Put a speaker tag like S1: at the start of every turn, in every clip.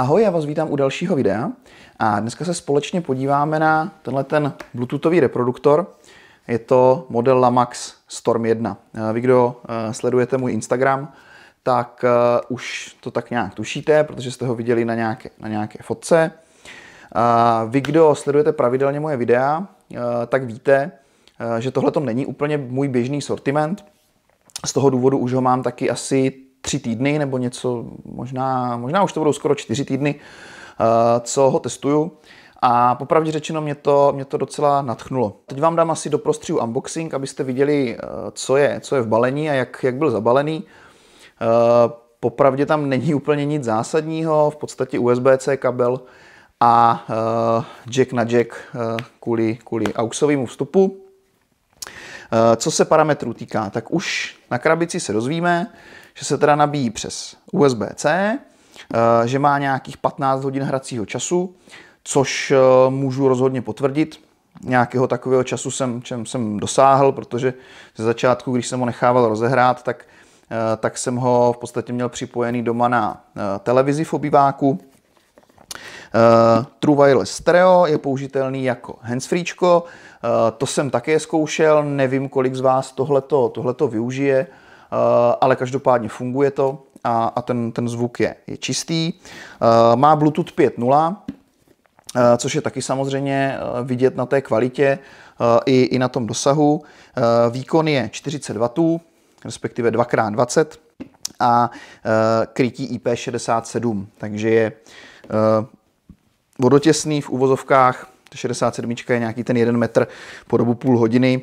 S1: Ahoj, já vás vítám u dalšího videa a dneska se společně podíváme na tenhle ten bluetoothový reproduktor. Je to model Lamax Storm 1. Eh, vy, kdo eh, sledujete můj Instagram, tak eh, už to tak nějak tušíte, protože jste ho viděli na nějaké, na nějaké fotce. Vy, kdo sledujete pravidelně moje videa, tak víte, že tohle to není úplně můj běžný sortiment. Z toho důvodu už ho mám taky asi tři týdny nebo něco, možná, možná už to budou skoro čtyři týdny, eh, co ho testuju. A popravdě řečeno mě to, mě to docela natchnulo. Teď vám dám asi do prostředí unboxing, abyste viděli, eh, co je, co je v balení a jak, jak byl zabalený. Eh, popravdě tam není úplně nic zásadního, v podstatě USB-C kabel a jack na jack kvůli, kvůli auxovému vstupu. Co se parametrů týká, tak už na krabici se dozvíme, že se teda nabíjí přes USB-C, eh, že má nějakých 15 hodin hracího času, což eh, můžu rozhodně potvrdit. Nějakého takového času jsem, čem jsem dosáhl, protože ze začátku, když jsem ho nechával rozehrát, tak, eh, tak jsem ho v podstatě měl připojený doma na televizi v obýváku. Uh, True Wireless Stereo je použitelný jako handsfreečko, uh, to jsem také zkoušel, nevím, kolik z vás tohleto, tohleto využije, Eh, ale každopádně funguje to a, a ten, ten zvuk je, je čistý. Eh, má Bluetooth 5.0, eh, což je taky samozřejmě vidět na té kvalitě i, i na tom dosahu. Výkon je 40 W, respektive 2x20 a krytí IP67, takže je vodotěsný v uvozovkách, 67 je nějaký ten 1 metr po dobu půl hodiny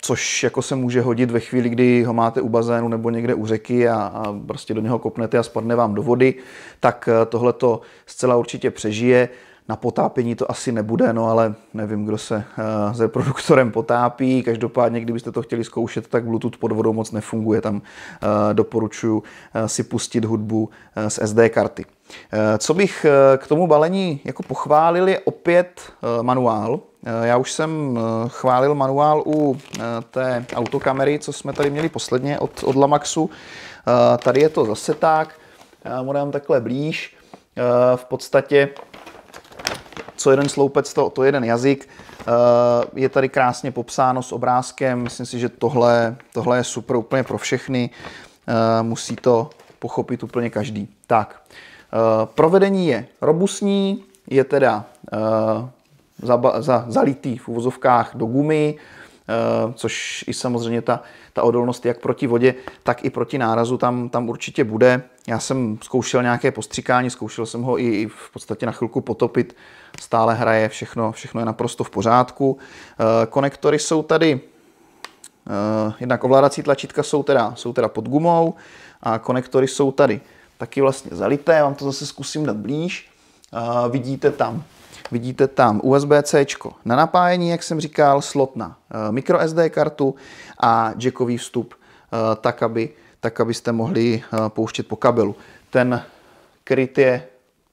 S1: což jako se může hodit ve chvíli, kdy ho máte u bazénu nebo někde u řeky a, a prostě do něho kopnete a spadne vám do vody, tak eh, tohle to zcela určitě přežije. Na potápění to asi nebude, no ale nevím, kdo se uh, eh, s reproduktorem potápí. Každopádně, kdybyste to chtěli zkoušet, tak Bluetooth pod vodou moc nefunguje. Tam uh, doporučuji uh, si pustit hudbu uh, z SD karty. Eh, co bych eh, k tomu balení jako pochválil, je opět eh, manuál. Já už jsem chválil manuál u té autokamery, co jsme tady měli posledně od, od Lamaxu. Tady je to zase tak, já mu dám takhle blíž. V podstatě co jeden sloupec, to, to jeden jazyk. Je tady krásně popsáno s obrázkem, myslím si, že tohle, tohle je super úplně pro všechny. Musí to pochopit úplně každý. Tak, eh, provedení je robustní, je teda eh, za, za, zalitý v uvozovkách do gumy, eh, což i samozřejmě ta, ta odolnost jak proti vodě, tak i proti nárazu tam, tam určitě bude. Já jsem zkoušel nějaké postřikání, zkoušel jsem ho i, v podstatě na chvilku potopit, stále hraje, všechno, všechno je naprosto v pořádku. Konektory jsou tady Eh, jednak ovládací tlačítka jsou teda, jsou teda pod gumou a konektory jsou tady taky vlastně zalité, já vám to zase zkusím dát blíž. Eh, vidíte tam, vidíte tam USB-C na napájení, jak jsem říkal, slot na eh, microSD kartu a jackový vstup, tak, aby, tak abyste mohli pouštět po kabelu. Ten kryt je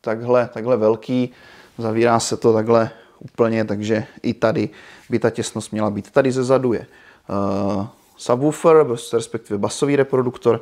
S1: takhle, takhle velký, zavírá se to takhle úplně, takže i tady by ta těsnost měla být. Tady ze zadu je uh, subwoofer, respektive basový reproduktor.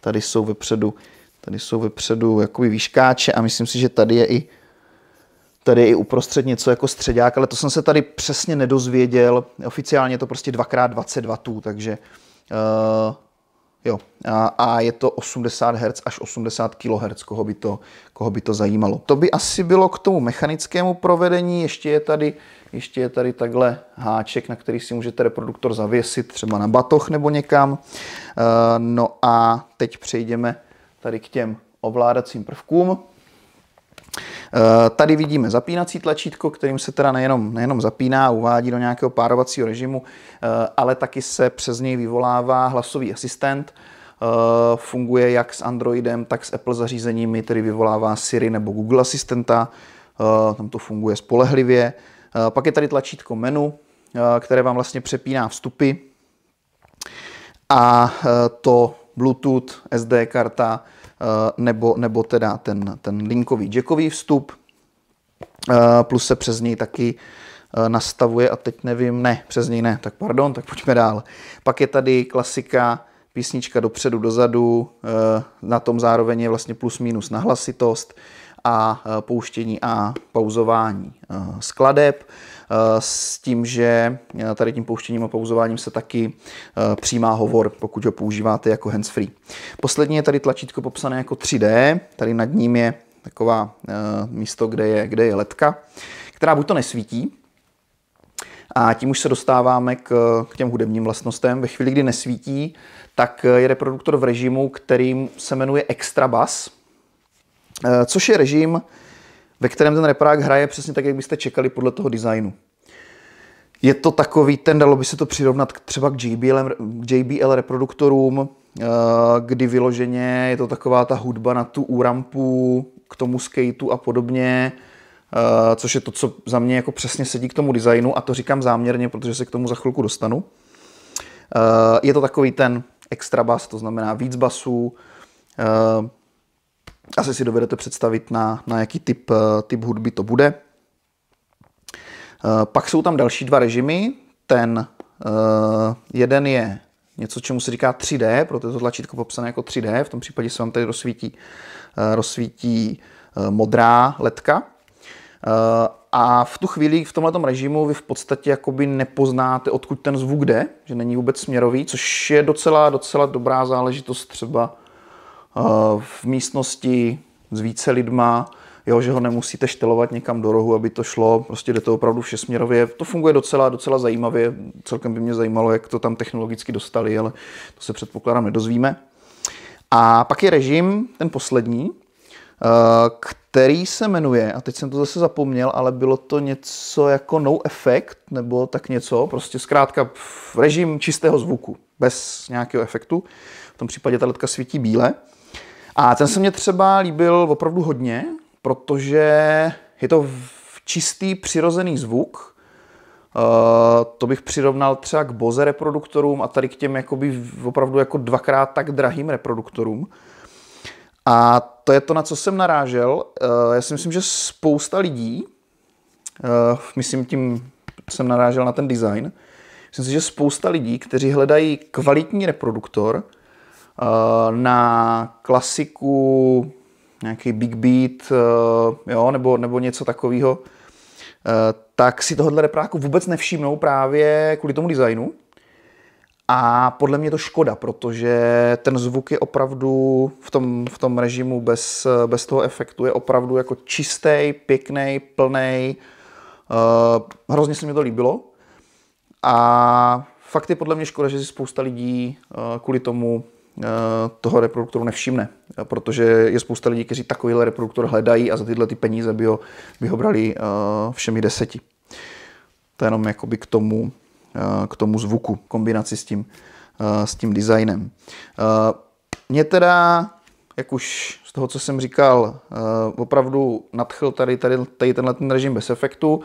S1: Tady jsou vepředu, tady jsou vepředu jakoby výškáče a myslím si, že tady je i tady je i uprostřed něco jako středák, ale to jsem se tady přesně nedozvěděl. Oficiálně je to prostě 2x22, takže uh, Jo. A, a je to 80 Hz až 80 kHz, koho by, to, koho by to zajímalo. To by asi bylo k tomu mechanickému provedení. Ještě je tady, ještě je tady takhle háček, na který si můžete reproduktor zavěsit, třeba na batoh nebo někam. E, no a teď přejdeme tady k těm ovládacím prvkům. Eh, tady vidíme zapínací tlačítko, kterým se teda nejenom, nejenom zapíná, uvádí do nějakého párovacího režimu, eh, ale taky se přes něj vyvolává hlasový asistent, eh, funguje jak s Androidem, tak s Apple zařízeními, tedy vyvolává Siri nebo Google asistenta, tam to funguje spolehlivě. Pak je tady tlačítko menu, které vám vlastně přepíná vstupy a to Bluetooth, SD karta, Eh, nebo, nebo teda ten, ten linkový jackový vstup, eh, plus se přes něj taky eh, nastavuje, a teď nevím, ne, přes něj ne, tak pardon, tak pojďme dál. Pak je tady klasika písnička dopředu, dozadu, na tom zároveň je vlastně plus minus nahlasitost, a e, pouštění a pauzování e, skladeb e, s tím, že tady tím pouštěním a pauzováním se taky přijímá hovor, pokud ho používáte jako handsfree. Poslední je tady tlačítko popsané jako 3D, tady nad ním je taková místo, kde je, kde je ledka, která buď to nesvítí, a tím už se dostáváme k, k těm hudebním vlastnostem. Ve chvíli, kdy nesvítí, tak je reproduktor v režimu, kterým se jmenuje extra bass Eh, což je režim, ve kterém ten reprák hraje přesně tak, jak byste čekali podle toho designu. Je to takový ten, dalo by se to přirovnat třeba k JBL, k JBL reproduktorům, eh, kdy vyloženě je to taková ta hudba na tu úrampu, k tomu skateu a podobně, eh, což je to, co za mě jako přesně sedí k tomu designu a to říkám záměrně, protože se k tomu za chvilku dostanu. Je to takový ten extra bas, to znamená víc basů, asi si dovedete představit, na, na jaký typ, eh, typ hudby to bude. Eh, pak jsou tam další dva režimy. Ten eh, jeden je něco, čemu se říká 3D, proto je to tlačítko popsané jako 3D. V tom případě se vám tady rozsvítí, rozsvítí modrá letka. A v tu chvíli v tomto režimu vy v podstatě jakoby nepoznáte, odkud ten zvuk jde, že není vůbec směrový, což je docela, docela dobrá záležitost třeba Eh, v místnosti s více lidma, jo, že ho nemusíte štelovat někam do rohu, aby to šlo, prostě jde to opravdu všesměrově. To funguje docela, docela zajímavě, celkem by mě zajímalo, jak to tam technologicky dostali, ale to se předpokládám nedozvíme. A pak je režim, ten poslední, eh, který se jmenuje, a teď jsem to zase zapomněl, ale bylo to něco jako no effect, nebo tak něco, prostě zkrátka režim čistého zvuku, bez nějakého efektu. V tom případě ta letka svítí bíle. A ten se mě třeba líbil opravdu hodně, protože je to čistý přirozený zvuk. Eh, to bych přirovnal třeba k Bose reproduktorům a tady k těm jakoby opravdu jako dvakrát tak drahým reproduktorům. A to je to, na co jsem narážel. Eh, já si myslím, že spousta lidí, eh, myslím tím, jsem narážel na ten design, myslím si, že spousta lidí, kteří hledají kvalitní reproduktor, Eh, na klasiku, nějaký big beat, eh, jo, nebo, nebo něco takového, eh, tak si tohohle repráku vůbec nevšimnou právě kvůli tomu designu. A podle mě to škoda, protože ten zvuk je opravdu v tom, v tom režimu bez, bez toho efektu je opravdu jako čistý, pěkný, plný. hrozně se mi to líbilo. A fakt je podle mě škoda, že si spousta lidí kvůli tomu Eh, toho reproduktoru nevšimne, eh, protože je spousta lidí, kteří takovýhle reproduktor hledají a za tyhle ty peníze by ho, by ho brali eh, všemi deseti. To je jenom jakoby k tomu, k tomu zvuku, kombinaci s tím, s tím designem. Mě teda, jak už z toho, co jsem říkal, opravdu nadchl tady, tady, tady tenhle ten režim bez efektu.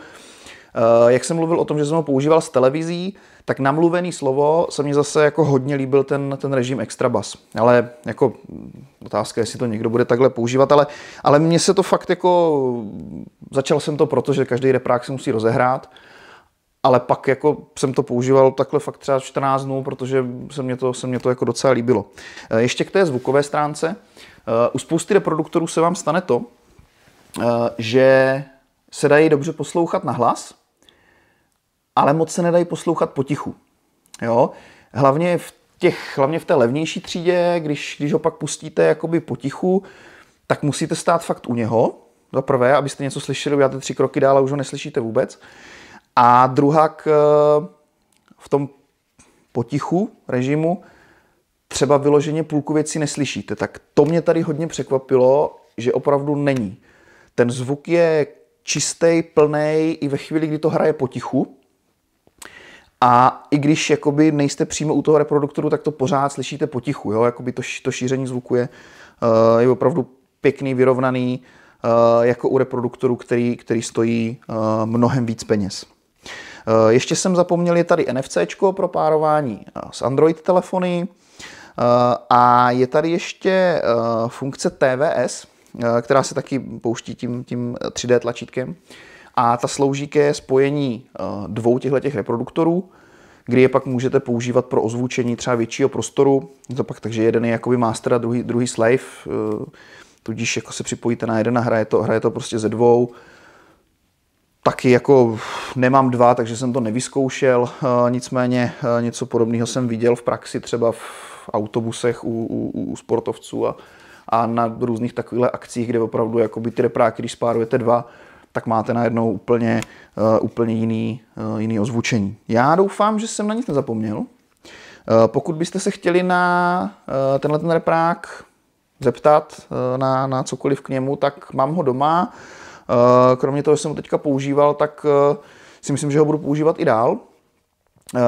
S1: Eh, jak jsem mluvil o tom, že jsem ho používal s televizí, tak namluvený slovo se mi zase jako hodně líbil ten, ten režim extra bas. Ale jako mm, otázka, jestli to někdo bude takhle používat, ale, ale mně se to fakt jako... Začal jsem to proto, že každý reprák se musí rozehrát, ale pak jako jsem to používal takhle fakt třeba 14 dnů, protože se mě to, se mě to jako docela líbilo. Eh, ještě k té zvukové stránce. Eh, u spousty reproduktorů se vám stane to, že se dají dobře poslouchat na hlas, ale moc se nedají poslouchat potichu. Jo? Hlavně v těch, hlavně v té levnější třídě, když, když ho pak pustíte jakoby potichu, tak musíte stát fakt u něho, za prvé, abyste něco slyšeli, uděláte tři kroky dál a už ho neslyšíte vůbec. A k, eh, v tom potichu režimu třeba vyloženě půlku věcí neslyšíte. Tak to mě tady hodně překvapilo, že opravdu není. Ten zvuk je čistý, plný i ve chvíli, kdy to hraje potichu. A i když jakoby nejste přímo u toho reproduktoru, tak to pořád slyšíte potichu. Jo? Jakoby to, to šíření zvuku je, uh, je opravdu pěkný, vyrovnaný, uh, jako u reproduktoru, který, který stojí uh, mnohem víc peněz. Ještě jsem zapomněl, je tady NFC pro párování s Android telefony a je tady ještě funkce TVS, Eh, která se taky pouští tím, tím 3D tlačítkem. A ta slouží ke spojení eh, dvou těchto reproduktorů, kdy je pak můžete používat pro ozvučení třeba většího prostoru. To pak, takže jeden je jakoby master a druhý, druhý slave, eh, tudíž jako se připojíte na jeden a hraje to, hraje to prostě ze dvou. Taky jako nemám dva, takže jsem to nevyzkoušel, nicméně něco podobného jsem viděl v praxi třeba v autobusech u, u, u sportovců a, a na různých takových akcích, kde opravdu jakoby ty repráky, když spárujete dva, tak máte najednou úplně, uh, úplně jiný, uh, jiný ozvučení. Já doufám, že jsem na nic nezapomněl. Uh, pokud byste se chtěli na uh, tenhle ten reprák zeptat uh, na, na cokoliv k němu, tak mám ho doma. Uh, kromě toho, že jsem ho teďka používal, tak uh, si myslím, že ho budu používat i dál.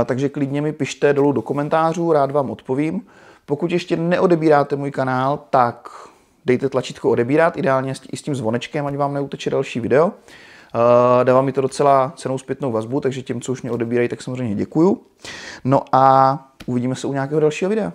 S1: Takže klidně mi pište dolů do komentářů, rád vám odpovím. Pokud ještě neodebíráte můj kanál, tak dejte tlačítko odebírat, ideálně i s tím zvonečkem, ať vám neuteče další video. Eh, dává mi to docela cenou zpětnou vazbu, takže těm, co už mě odebírají, tak samozřejmě děkuju. No a uvidíme se u nějakého dalšího videa.